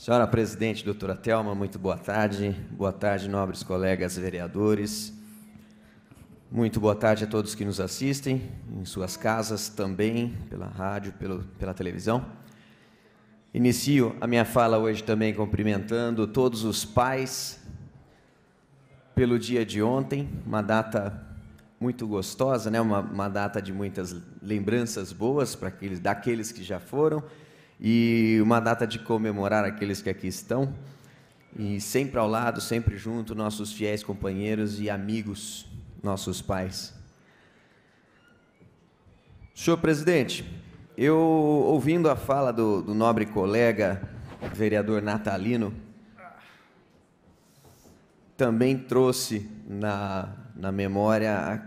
Senhora Presidente, doutora Thelma, muito boa tarde. Boa tarde, nobres colegas vereadores. Muito boa tarde a todos que nos assistem, em suas casas também, pela rádio, pelo, pela televisão. Inicio a minha fala hoje também cumprimentando todos os pais pelo dia de ontem, uma data muito gostosa, né? uma, uma data de muitas lembranças boas para aqueles, daqueles que já foram e uma data de comemorar aqueles que aqui estão. E sempre ao lado, sempre junto, nossos fiéis companheiros e amigos, nossos pais. Senhor presidente, eu ouvindo a fala do, do nobre colega, vereador Natalino, também trouxe na, na memória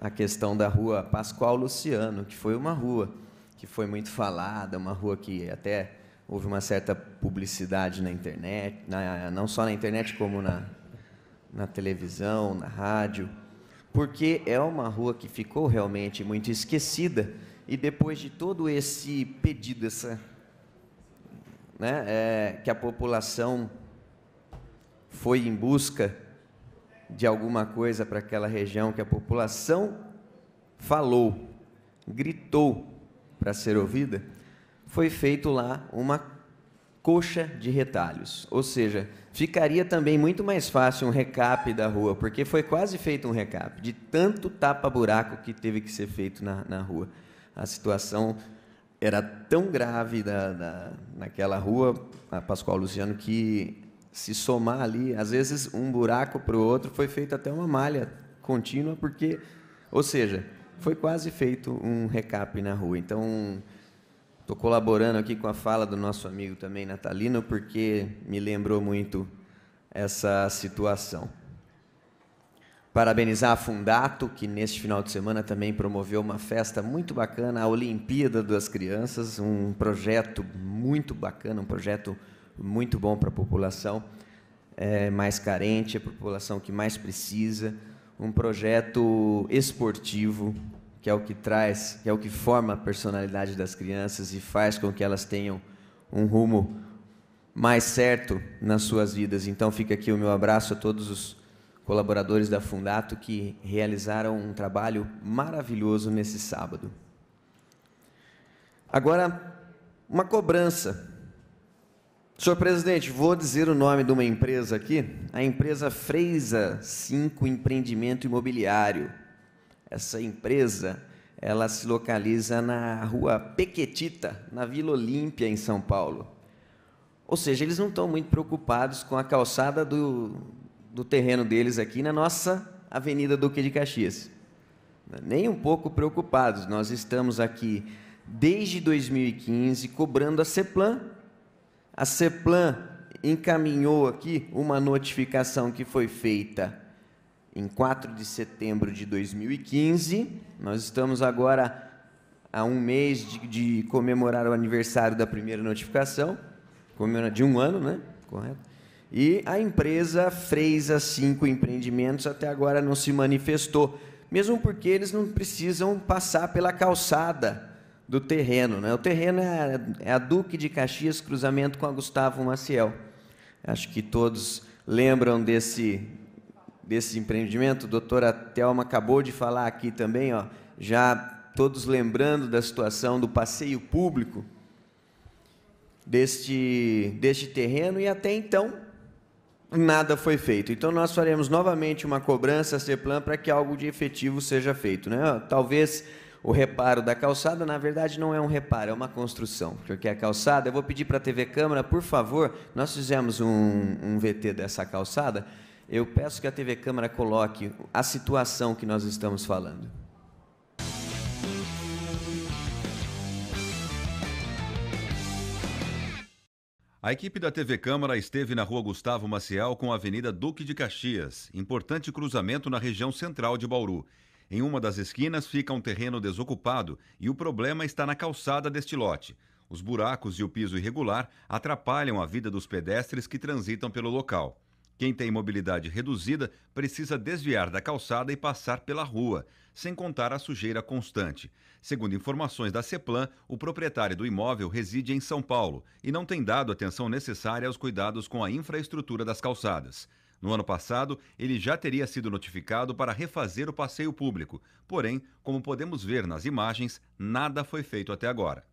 a, a questão da rua Pascoal Luciano, que foi uma rua que foi muito falada, uma rua que até houve uma certa publicidade na internet, na, não só na internet, como na, na televisão, na rádio, porque é uma rua que ficou realmente muito esquecida e depois de todo esse pedido, essa, né, é, que a população foi em busca de alguma coisa para aquela região, que a população falou, gritou para ser ouvida, foi feito lá uma coxa de retalhos. Ou seja, ficaria também muito mais fácil um recap da rua, porque foi quase feito um recap, de tanto tapa-buraco que teve que ser feito na, na rua. A situação era tão grave da, da, naquela rua, a Pascoal Luciano, que se somar ali, às vezes um buraco para o outro, foi feito até uma malha contínua, porque, ou seja, foi quase feito um recap na rua. Então, estou colaborando aqui com a fala do nosso amigo também, Natalino, porque me lembrou muito essa situação. Parabenizar a Fundato, que neste final de semana também promoveu uma festa muito bacana, a Olimpíada das Crianças, um projeto muito bacana, um projeto muito bom para a população é, mais carente, é a população que mais precisa um projeto esportivo, que é o que traz, que é o que forma a personalidade das crianças e faz com que elas tenham um rumo mais certo nas suas vidas. Então fica aqui o meu abraço a todos os colaboradores da Fundato que realizaram um trabalho maravilhoso nesse sábado. Agora, uma cobrança Senhor presidente, vou dizer o nome de uma empresa aqui, a empresa Freisa 5 Empreendimento Imobiliário. Essa empresa, ela se localiza na rua Pequetita, na Vila Olímpia, em São Paulo. Ou seja, eles não estão muito preocupados com a calçada do, do terreno deles aqui na nossa Avenida Duque de Caxias. Nem um pouco preocupados. Nós estamos aqui desde 2015 cobrando a CEPLAN a CEPLAN encaminhou aqui uma notificação que foi feita em 4 de setembro de 2015. Nós estamos agora a um mês de, de comemorar o aniversário da primeira notificação, de um ano, né? Correto. E a empresa Freisa 5 Empreendimentos até agora não se manifestou, mesmo porque eles não precisam passar pela calçada do terreno. Né? O terreno é a, é a Duque de Caxias, cruzamento com a Gustavo Maciel. Acho que todos lembram desse, desse empreendimento. A doutora Thelma acabou de falar aqui também, ó, já todos lembrando da situação do passeio público deste, deste terreno e até então nada foi feito. Então nós faremos novamente uma cobrança a CEPLAN para que algo de efetivo seja feito. Né? Talvez o reparo da calçada, na verdade não é um reparo, é uma construção. Porque a é calçada, eu vou pedir para a TV Câmara, por favor, nós fizemos um, um VT dessa calçada, eu peço que a TV Câmara coloque a situação que nós estamos falando. A equipe da TV Câmara esteve na rua Gustavo Maciel com a Avenida Duque de Caxias, importante cruzamento na região central de Bauru. Em uma das esquinas fica um terreno desocupado e o problema está na calçada deste lote. Os buracos e o piso irregular atrapalham a vida dos pedestres que transitam pelo local. Quem tem mobilidade reduzida precisa desviar da calçada e passar pela rua, sem contar a sujeira constante. Segundo informações da CEPLAN, o proprietário do imóvel reside em São Paulo e não tem dado atenção necessária aos cuidados com a infraestrutura das calçadas. No ano passado, ele já teria sido notificado para refazer o passeio público, porém, como podemos ver nas imagens, nada foi feito até agora.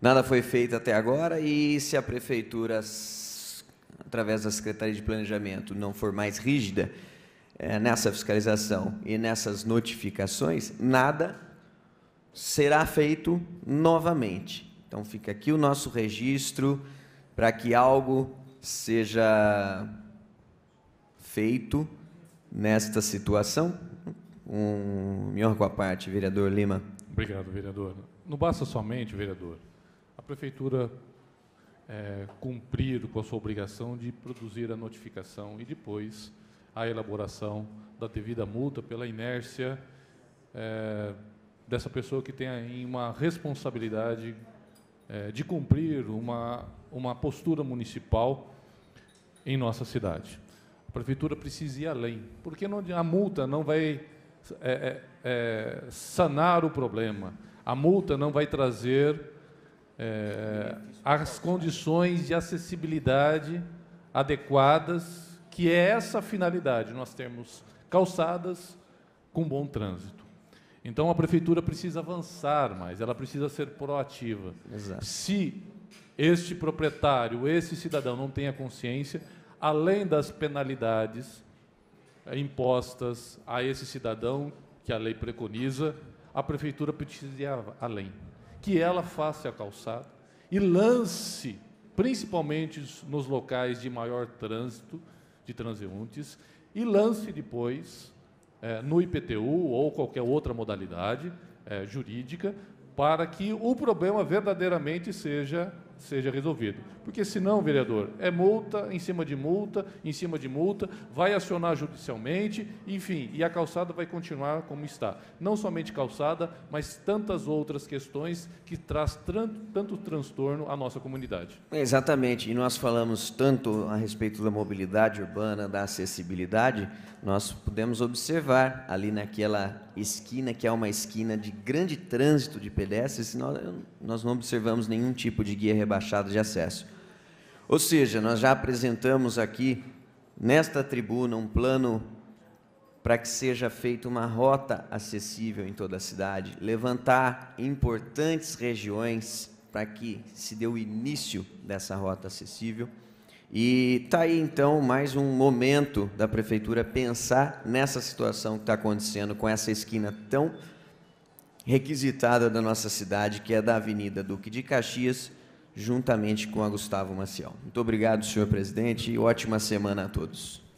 Nada foi feito até agora e se a prefeitura, através da Secretaria de Planejamento, não for mais rígida é, nessa fiscalização e nessas notificações, nada será feito novamente. Então fica aqui o nosso registro para que algo seja feito nesta situação. Um com a parte, vereador Lima. Obrigado, vereador. Não basta somente, vereador, a prefeitura é, cumprir com a sua obrigação de produzir a notificação e depois a elaboração da devida multa pela inércia é, dessa pessoa que tem aí uma responsabilidade é, de cumprir uma, uma postura municipal em nossa cidade. A prefeitura precisa ir além, porque não, a multa não vai é, é, é, sanar o problema, a multa não vai trazer é, as condições de acessibilidade adequadas que é essa finalidade, nós temos calçadas com bom trânsito. Então a prefeitura precisa avançar mais, ela precisa ser proativa. Exato. Se este proprietário, esse cidadão não tenha consciência, além das penalidades eh, impostas a esse cidadão que a lei preconiza, a prefeitura precisa ir além, que ela faça a calçada e lance, principalmente nos locais de maior trânsito, de transeuntes e lance depois é, no IPTU ou qualquer outra modalidade é, jurídica para que o problema verdadeiramente seja seja resolvido. Porque senão, vereador, é multa em cima de multa, em cima de multa, vai acionar judicialmente, enfim, e a calçada vai continuar como está. Não somente calçada, mas tantas outras questões que traz tanto, tanto transtorno à nossa comunidade. Exatamente, e nós falamos tanto a respeito da mobilidade urbana, da acessibilidade, nós podemos observar ali naquela esquina, que é uma esquina de grande trânsito de pedestres, nós, nós não observamos nenhum tipo de guia rebaixado de acesso. Ou seja, nós já apresentamos aqui, nesta tribuna, um plano para que seja feita uma rota acessível em toda a cidade, levantar importantes regiões para que se dê o início dessa rota acessível. E está aí então mais um momento da prefeitura pensar nessa situação que está acontecendo com essa esquina tão requisitada da nossa cidade, que é da Avenida Duque de Caxias, juntamente com a Gustavo Maciel. Muito obrigado, senhor presidente, e ótima semana a todos.